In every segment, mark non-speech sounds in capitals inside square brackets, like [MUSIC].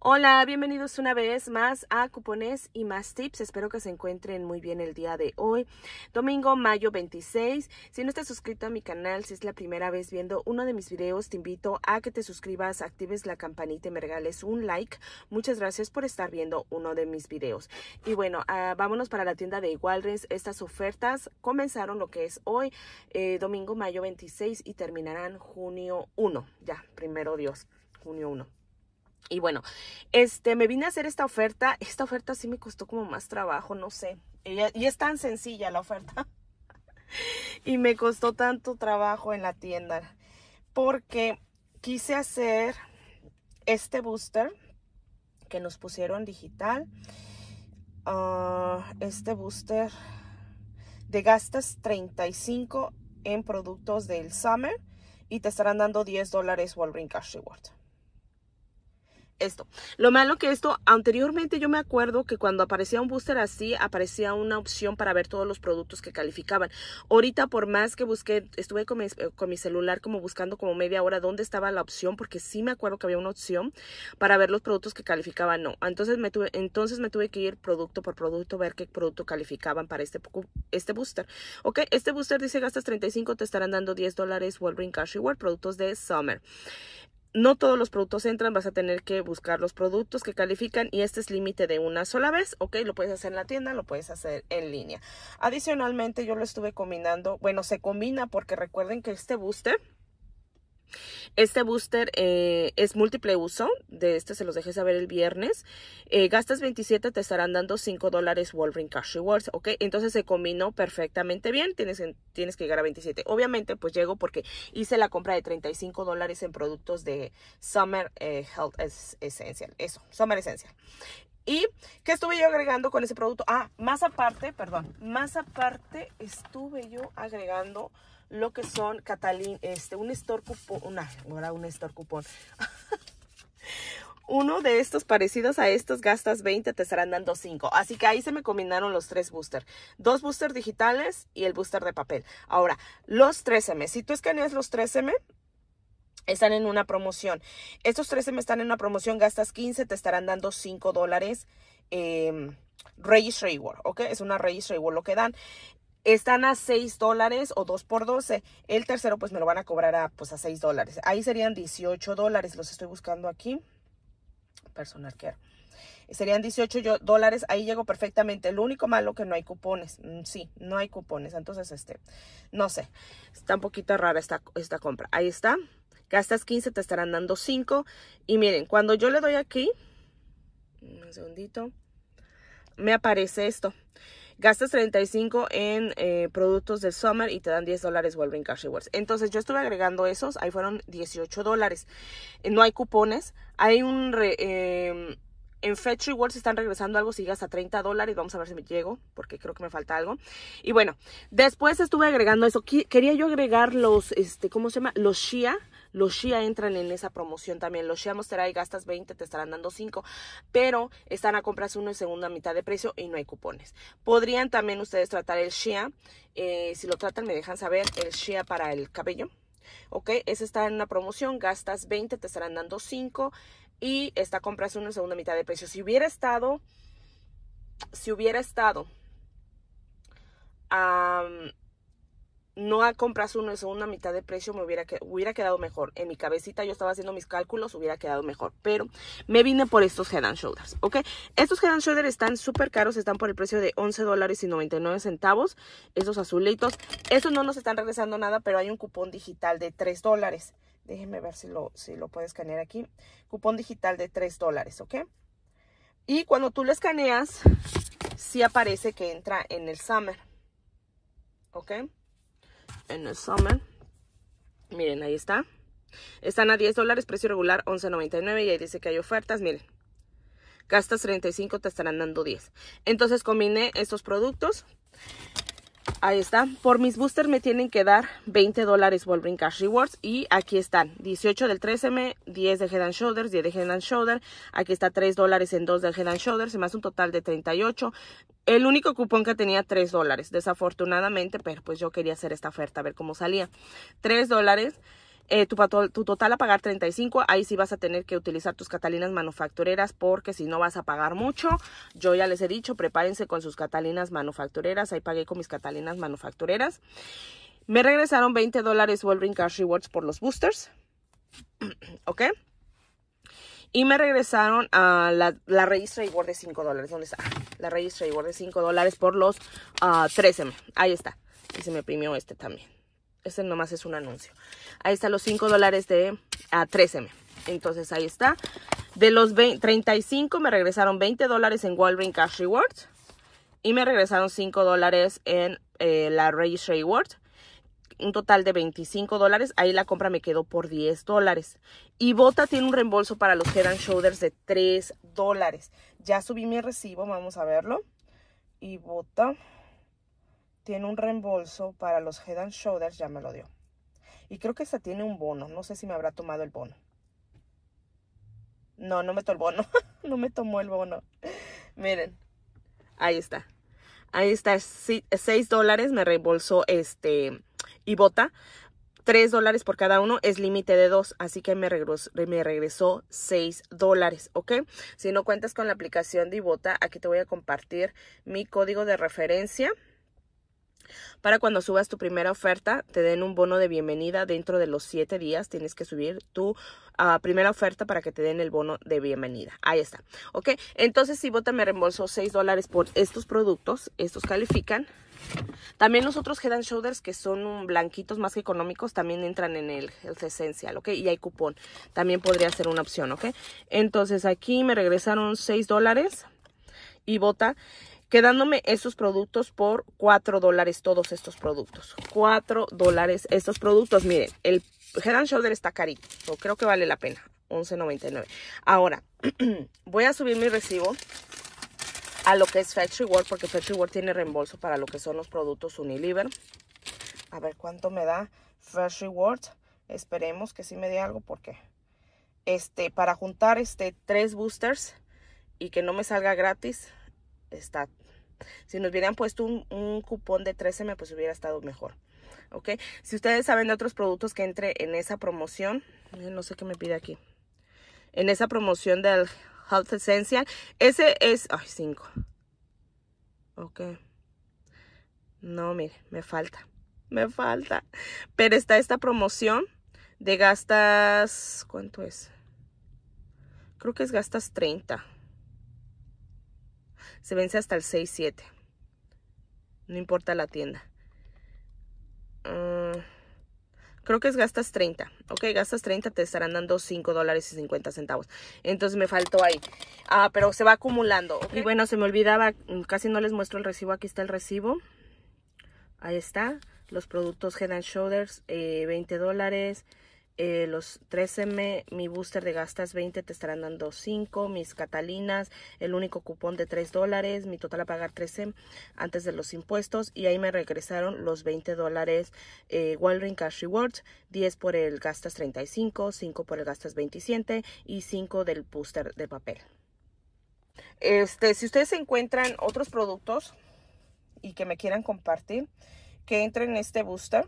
Hola, bienvenidos una vez más a Cupones y más tips. Espero que se encuentren muy bien el día de hoy, domingo, mayo 26. Si no estás suscrito a mi canal, si es la primera vez viendo uno de mis videos, te invito a que te suscribas, actives la campanita y me regales un like. Muchas gracias por estar viendo uno de mis videos. Y bueno, ah, vámonos para la tienda de Walgreens. Estas ofertas comenzaron lo que es hoy, eh, domingo, mayo 26 y terminarán junio 1. Ya, primero Dios, junio 1. Y bueno, este, me vine a hacer esta oferta. Esta oferta sí me costó como más trabajo, no sé. Y, es tan sencilla la oferta. [LAUGHS] y me costó tanto trabajo en la tienda. Porque quise hacer este booster que nos pusieron digital. Ah, este booster de gastas 35 en productos del Summer y te estarán dando 10 dólares Walgreens Cash Reward esto. Lo malo que esto, anteriormente yo me acuerdo que cuando aparecía un booster así, aparecía una opción para ver todos los productos que calificaban. Ahorita, por más que busqué, estuve con mi, celular como buscando como media hora dónde estaba la opción, porque sí me acuerdo que había una opción para ver los productos que calificaban, no. Entonces me tuve, entonces me tuve que ir producto por producto, ver qué producto calificaban para este, este booster. Ok, este booster dice gastas 35, te estarán dando 10 dólares Wolverine Cash Reward, productos de Summer no todos los productos entran, vas a tener que buscar los productos que califican y este es límite de una sola vez, ok, lo puedes hacer en la tienda, lo puedes hacer en línea. Adicionalmente yo lo estuve combinando, bueno, se combina porque recuerden que este booster este booster eh, es múltiple uso, de este se los dejé saber el viernes. Eh, gastas 27, te estarán dando 5 dólares Wolverine Cash Rewards, Entonces se combinó perfectamente bien, tienes, que llegar a 27. Obviamente, pues llego porque hice la compra de 35 dólares en productos de Summer eh, Health Essential, eso, Summer Essential. ¿Y qué estuve yo agregando con ese producto? Ah, más aparte, perdón, más aparte estuve yo agregando lo que son Catalín, este, un store cupón, una, ahora un store cupón. [LAUGHS] Uno de estos parecidos a estos gastas 20, te estarán dando 5. Así que ahí se me combinaron los tres boosters. Dos boosters digitales y el booster de papel. Ahora, los 3M. Si tú escaneas los 3M, están en una promoción. Estos 13 están en una promoción, gastas 15, te estarán dando 5 dólares. Eh, em, Wall. Reward, ¿ok? Es una Registry Reward lo que dan. Están a 6 dólares o 2 por 12. El tercero pues me lo van a cobrar a, pues, a 6 dólares. Ahí serían 18 dólares. Los estoy buscando aquí. Personal care. Serían 18 dólares. Ahí llego perfectamente. Lo único malo que no hay cupones. Mm, sí, no hay cupones. Entonces, este, no sé. Está un poquito rara esta, esta compra. Ahí está gastas 15, te estarán dando 5. Y miren, cuando yo le doy aquí, un segundito, me aparece esto. Gastas 35 en eh, productos del Summer y te dan 10 dólares en Cash Rewards. Entonces yo estuve agregando esos, ahí fueron 18 dólares. No hay cupones, hay un... Em, en Fetch Rewards están regresando algo, si gastas a 30 dólares, vamos a ver si me llego, porque creo que me falta algo. Y bueno, después estuve agregando eso, quería yo agregar los, este, ¿cómo se llama? Los Shia, los Shia entran en esa promoción también. Los Shia y gastas 20, te estarán dando 5, pero están a compras uno en segunda mitad de precio y no hay cupones. Podrían también ustedes tratar el Shia. Eh, si lo tratan, me dejan saber el Shia para el cabello. Ok, ese está en una promoción, gastas 20, te estarán dando 5 y esta compras uno en segunda mitad de precio. Si hubiera estado, si hubiera estado a no a compras uno es una mitad de precio me hubiera, hubiera quedado mejor. En mi cabecita yo estaba haciendo mis cálculos, hubiera quedado mejor. Pero me vine por estos Head and Shoulders, ¿ok? Estos Head and Shoulders están súper caros, están por el precio de 11 dólares y 99 centavos. esos azulitos, estos no nos están regresando nada, pero hay un cupón digital de 3 dólares. Déjenme ver si lo, si lo puedo escanear aquí. Cupón digital de 3 dólares, ¿ok? Y cuando tú lo escaneas, sí aparece que entra en el Summer, ¿ok? en el summer. Miren, ahí está. Están a 10 dólares, precio regular 11.99 y ahí dice que hay ofertas, miren. Gastas 35, te estarán dando 10. Entonces combiné estos productos. Ahí está. Por mis boosters me tienen que dar 20 dólares Wolverine Cash Rewards. Y aquí están. 18 del 13M, 10 de Head Shoulders, 10 de Head and Shoulders. Aquí está 3 dólares en 2 del Head Shoulders. Se me hace un total de 38. El único cupón que tenía 3 dólares. Desafortunadamente, pero pues yo quería hacer esta oferta. A ver cómo salía. 3 dólares. Eh, tu, total a pagar 35, ahí sí vas a tener que utilizar tus catalinas manufactureras porque si no vas a pagar mucho. Yo ya les he dicho, prepárense con sus catalinas manufactureras, ahí pagué con mis catalinas manufactureras. Me regresaron 20 dólares Wolverine Cash Rewards por los boosters. [CLEARS THROAT] ¿Ok? Y me regresaron a la, la registra y de 5 dólares. ¿Dónde está? Ah, la registra y de 5 dólares por los 13. Ah, ahí está. Y se me premió este también. Este nomás es un anuncio. Ahí está los 5 dólares de a 13M. Entonces ahí está. De los 35 me regresaron 20 dólares en Walgreens Cash Rewards. Y me regresaron 5 dólares en eh, la ray Rewards. Un total de 25 dólares. Ahí la compra me quedó por 10 dólares. Y Bota tiene un reembolso para los Head Shoulders de 3 dólares. Ya subí mi recibo. Vamos a verlo. Y Bota tiene un reembolso para los Head and Shoulders, ya me lo dio. Y creo que esta tiene un bono, no sé si me habrá tomado el bono. No, no me tomó el bono, [LAUGHS] no me tomó el bono. Miren, ahí está. Ahí está, 6 dólares me reembolsó este Ibota. 3 dólares por cada uno es límite de 2, así que me regresó, me regresó 6 dólares, ¿ok? Si no cuentas con la aplicación de Ibota, aquí te voy a compartir mi código de referencia para cuando subas tu primera oferta te den un bono de bienvenida dentro de los siete días. Tienes que subir tu ah, primera oferta para que te den el bono de bienvenida. Ahí está. Ok, entonces si Bota me reembolsó 6 dólares por estos productos, estos califican. También los otros Head Shoulders que son blanquitos más que económicos también entran en el Health Essential, ¿ok? Y hay cupón, también podría ser una opción, ¿ok? Entonces aquí me regresaron 6 dólares y bota quedándome esos productos por 4 dólares todos estos productos. 4 dólares estos productos. Miren, el Head and Shoulder está carito. Creo que vale la pena. 11.99. Ahora, [CLEARS THROAT] voy a subir mi recibo a lo que es Fetch Reward, porque Fetch Reward tiene reembolso para lo que son los productos Unilever. A ver cuánto me da Fetch Reward. Esperemos que sí me dé algo, porque este, para juntar este, tres boosters y que no me salga gratis, está. Si nos hubieran puesto un, cupón de 13 me pues hubiera estado mejor. ¿Ok? Si ustedes saben de otros productos que entre en esa promoción, no sé qué me pide aquí. En esa promoción del Health Essential, ese es. Ay, 5. Ok. No, mire, me falta. Me falta. Pero está esta promoción de gastas. ¿Cuánto es? Creo que es gastas 30. Se vence hasta el 6-7. No importa la tienda. Ah, creo que es gastas 30. Ok, gastas 30, te estarán dando 5 dólares y 50 centavos. Entonces me faltó ahí. Ah, pero se va acumulando. Y bueno, se me olvidaba, mm, casi no les muestro el recibo. Aquí está el recibo. Ahí está. Los productos Head Shoulders, 20 eh, dólares. Eh, los 13M, mi booster de gastas 20 te estarán dando 5, mis catalinas, el único cupón de 3 dólares, mi total a pagar 13 antes de los impuestos y ahí me regresaron los 20 dólares eh, Cash Rewards, 10 por el gastas 35, 5 por el gastas 27 y 5 del booster de papel. Este, si ustedes encuentran otros productos y que me quieran compartir, que entren en este booster.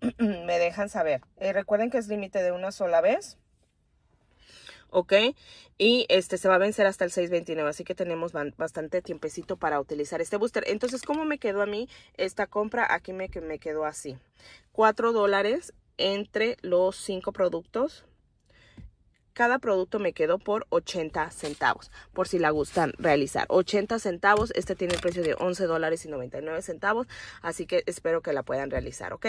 [CLEARS THROAT] me dejan saber. Eh, recuerden que es límite de una sola vez. ¿ok? Y este se va a vencer hasta el 6.29, así que tenemos bastante tiempecito para utilizar este booster. Entonces, ¿cómo me quedó a mí esta compra? Aquí me, me quedó así. 4 dólares entre los 5 productos, cada producto me quedó por 80 centavos, por si la gustan realizar. 80 centavos, este tiene el precio de 11 dólares y 99 centavos, así que espero que la puedan realizar, ¿ok?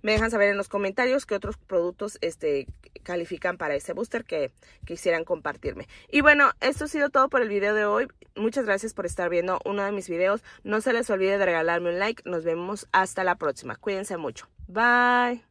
Me dejan saber en los comentarios qué otros productos este, califican para ese booster que quisieran compartirme. Y bueno, esto ha sido todo por el video de hoy. Muchas gracias por estar viendo uno de mis videos. No se les olvide de regalarme un like. Nos vemos hasta la próxima. Cuídense mucho. Bye.